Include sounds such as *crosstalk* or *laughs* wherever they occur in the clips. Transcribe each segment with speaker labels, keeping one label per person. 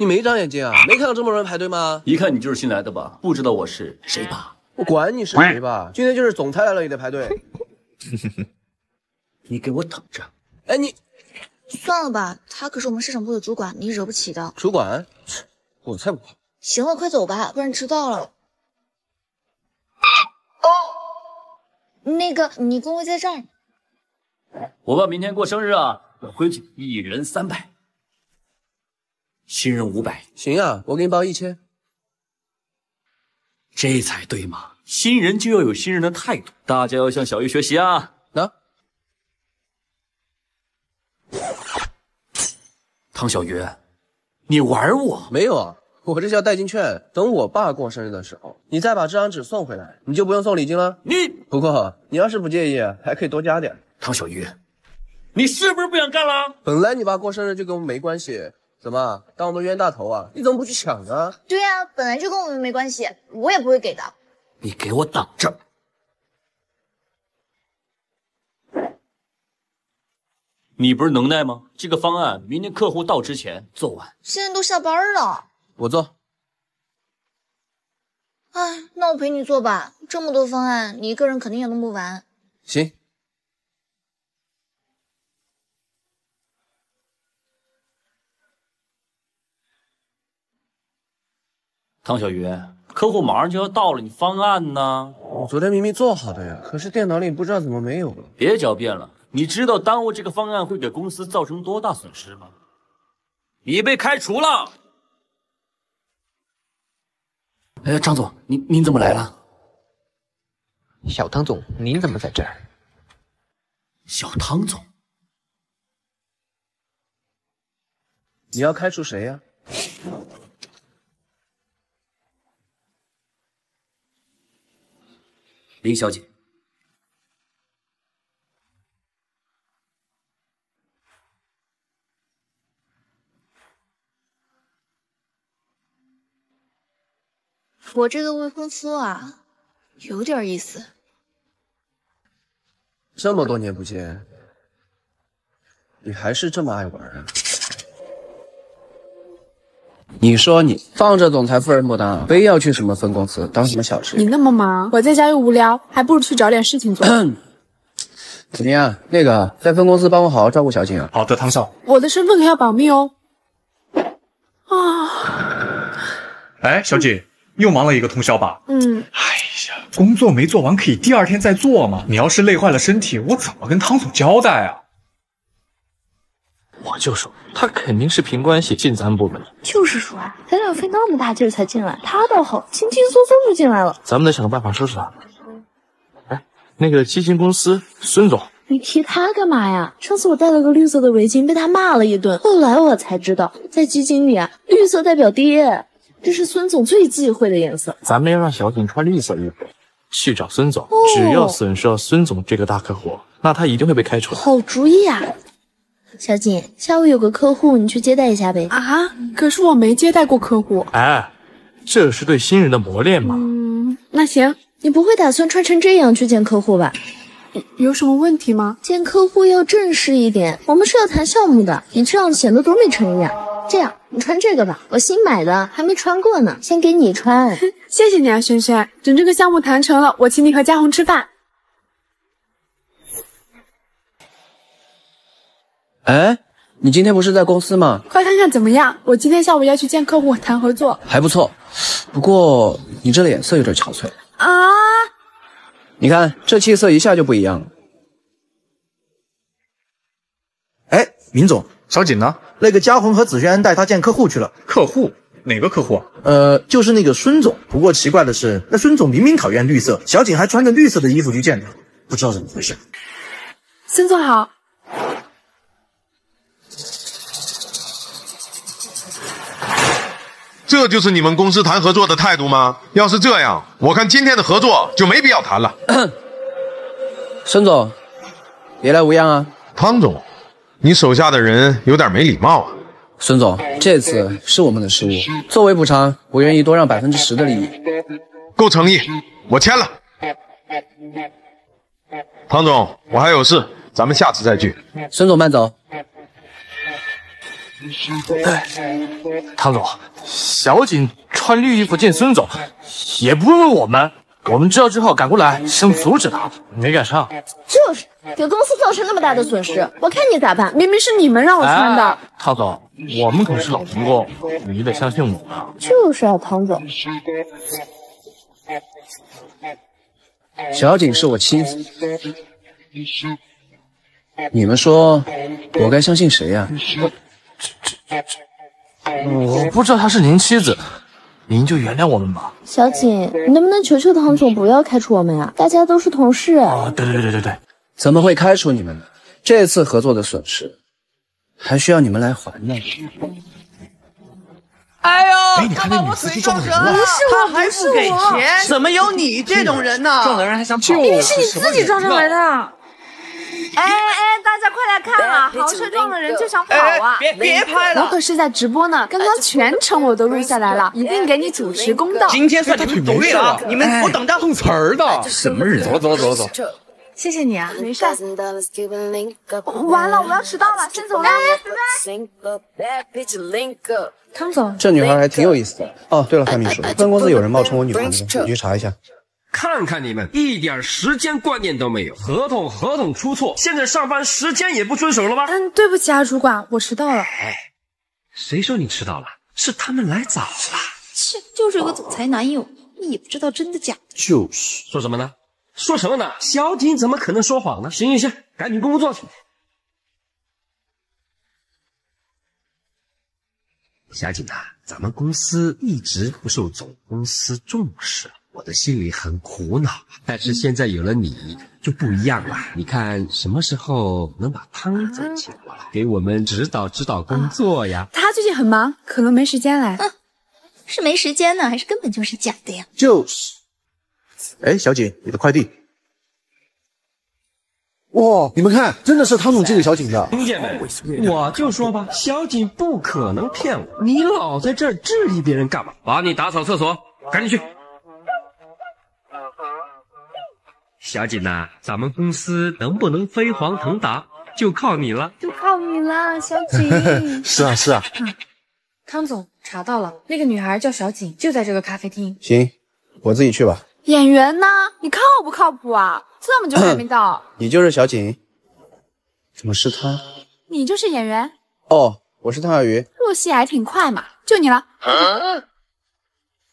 Speaker 1: 你没长眼睛啊？没看到这么多人排队吗？一看你就是新来的吧？不知道我是谁吧？我管你是谁吧，今天就是总裁来了也得排队。*laughs* 你给我等着！哎你，算了吧，他可是我们市场部的主管，你惹不起的。主管？我才不怕。行了，快走吧，不然迟到了。哦，那个，你工会在这儿。我爸明天过生日啊，老规矩，一人三百。新人五百，行啊，我给你包一千，这才对嘛！新人就要有新人的态度，大家要向小鱼学习啊！呐。汤小鱼，你玩我没有啊？我这叫代金券，等我爸过生日的时候，你再把这张纸送回来，你就不用送礼金了。你不过，你要是不介意，还可以多加点。汤小鱼，你是不是不想干了？本来你爸过生日就跟我们没关系。怎么，当我们冤大头啊？你怎么不去抢呢？对呀，本来就跟我们没关系，我也不会给的。你给我等着！你不是能耐吗？这个方案明天客户到之前做完。现在都下班了。我做。哎，那我陪你做吧。这么多方案，你一个人肯定也弄不完。行。汤小鱼，客户马上就要到了，你方案呢？我昨天明明做好的呀，可是电脑里不知道怎么没有了。别狡辩了，你知道耽误这个方案会给公司造成多大损失吗？你被开除了！哎呀，张总，您您怎么来了？小汤总，您怎么在这儿？小汤总，你要开除谁呀？林小姐，我这个未婚夫啊，有点意思。这么多年不见，你还是这么爱玩啊。你说你放着总裁夫人不当，非要去什么分公司当什么小职员？你那么忙，我在家又无聊，还不如去找点事情做。*coughs* 怎么样？那个在分公司帮我好好照顾小景啊。好的，汤少，我的身份可要保密哦。啊！哎，小景又忙了一个通宵吧？嗯。哎呀，工作没做完可以第二天再做嘛。你要是累坏了身体，我怎么跟汤总交代啊？我就说他肯定是凭关系进咱们部门的。就是说，啊，咱俩费那么大劲儿才进来，他倒好，轻轻松松就进来了。咱们得想个办法收拾他。哎，那个基金公司孙总，你提他干嘛呀？上次我戴了个绿色的围巾，被他骂了一顿。后来我才知道，在基金里啊，绿色代表爹，这是孙总最忌讳的颜色。咱们要让小景穿绿色衣服去找孙总，只要损失了孙总这个大客户，那他一定会被开除。好主意啊！小锦，下午有个客户，你去接待一下呗。啊，可是我没接待过客户。哎，这是对新人的磨练嘛。嗯，那行，你不会打算穿成这样去见客户吧？有什么问题吗？见客户要正式一点，我们是要谈项目的，你这样显得多没诚意啊。这样，你穿这个吧，我新买的，还没穿过呢，先给你穿。*laughs* 谢谢你啊，轩轩。等这个项目谈成了，我请你和嘉红吃饭。哎，你今天不是在公司吗？快看看怎么样？我今天下午要去见客户谈合作，还不错。不过你这脸色有点憔悴啊。你看这气色一下就不一样了。哎，明总，小景呢？那个嘉宏和子萱带他见客户去了。客户哪个客户？呃，就是那个孙总。不过奇怪的是，那孙总明明讨厌绿色，小景还穿着绿色的衣服去见他，不知道怎么回事。孙总好。这就是你们公司谈合作的态度吗？要是这样，我看今天的合作就没必要谈了。*coughs* 孙总，别来无恙啊。汤总，你手下的人有点没礼貌啊。孙总，这次是我们的失误，作为补偿，我愿意多让百分之十的利益，够诚意，我签了。汤总，我还有事，咱们下次再聚。孙总，慢走。唐总，小景穿绿衣服见孙总，也不问问我们。我们知道之后赶过来，想阻止他，没赶上。就是给公司造成那么大的损失，我看你咋办？明明是你们让我穿的。唐总，我们可是老员工，你得相信我们。就是啊，唐总，
Speaker 2: 小景是我妻子，
Speaker 1: 你们说我该相信谁呀？我不知道她是您妻子，您就原谅我们吧。小景，你能不能求求唐总不要开除我们啊？大家都是同事。哦，对对对对对怎么会开除你们呢？这次合作的损失，还需要你们来还呢。哎呦，你看那女司机撞人了，是还不给钱，怎么有你这种人呢？撞的人还想跑，一定是你自己撞上来的。哎。在看啊，豪车撞了人就想跑啊！别拍了，我可是在直播呢，刚刚全程我都录下来了，一定给你主持公道。今天算们倒霉了，你们我等着碰瓷儿的，什么人？走了走了走了走。谢谢你啊，没事。完了，我要迟到了，先走了，拜拜。汤总，这女孩还挺有意思的。哦，对了，范秘书，分公司有人冒充我女朋友，你去查一下。看看你们一点时间观念都没有，合同合同出错，现在上班时间也不遵守了吧？嗯，对不起啊，主管，我迟到了。哎，谁说你迟到了？是他们来早了。切，就是有个总裁男友，也不知道真的假的。就是说什么呢？说什么呢？小景怎么可能说谎呢？行行行，赶紧工作去。小景啊，咱们公司一直不受总公司重视。我的心里很苦恼，但是现在有了你就不一样了。你看什么时候能把汤总请过来，给我们指导指导工作呀？他最近很忙，可能没时间来。是没时间呢，还是根本就是假的呀？就是。哎，小景，你的快递。哇，你们看，真的是汤总寄给小景的，听见没？我就说吧，小景不可能骗我。你老在这质疑别人干嘛？把你打扫厕所，赶紧去。小景呐，咱们公司能不能飞黄腾达，就靠你了，就靠你了，小景。*laughs* 是啊是啊。康 *laughs* 总查到了，那个女孩叫小景，就在这个咖啡厅。行，我自己去吧。演员呢？你靠不靠谱啊？这么久还没到。*coughs* 你就是小景？怎么是他？你就是演员？哦，我是汤小鱼。入戏还挺快嘛，就你了。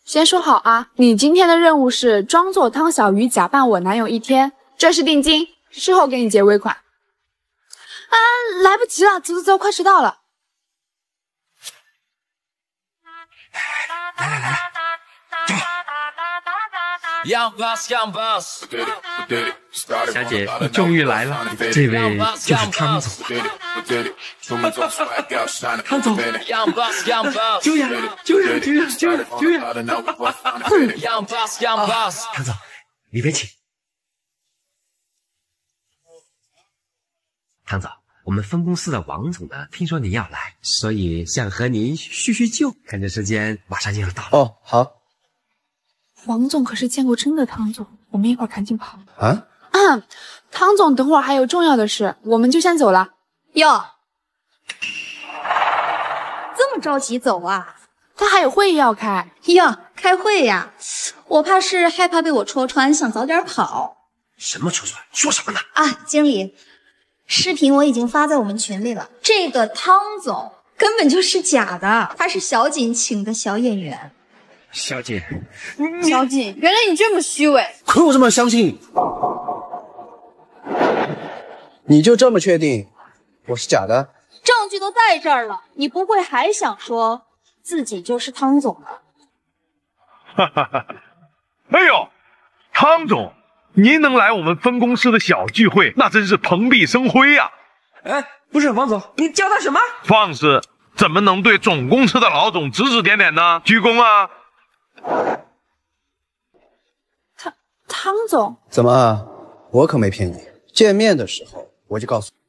Speaker 1: 先说好啊，你今天的任务是装作汤小鱼，假扮我男友一天。这是定金，事后给你结尾款。啊，来不及了，走走走，快迟到了！来来来小姐，你终于来了，这位就是汤总。汤总，救爷爷，救爷救爷爷！啊，汤总，里边请。汤总，我们分公司的王总呢，听说您要来，所以想和您叙叙旧。看这时间，马上就要到了。哦，好。王总可是见过真的汤总，我们一会儿赶紧跑啊！汤总等会儿还有重要的事，我们就先走了。哟，这么着急走啊？他还有会议要开哟，开会呀？我怕是害怕被我戳穿，想早点跑。什么戳穿？说什么呢？啊，经理，视频我已经发在我们群里了。这个汤总根本就是假的，他是小锦请的小演员。小姐，小姐，原来你这么虚伪！亏我这么相信你，你就这么确定我是假的？证据都在这儿了，你不会还想说自己就是汤总吧？哈哈哈！哎呦，汤总，您能来我们分公司的小聚会，那真是蓬荜生辉呀！哎，不是王总，你叫他什么？放肆！怎么能对总公司的老总指指点点呢？鞠躬啊！汤汤总，怎么？我可没骗你，见面的时候我就告诉你。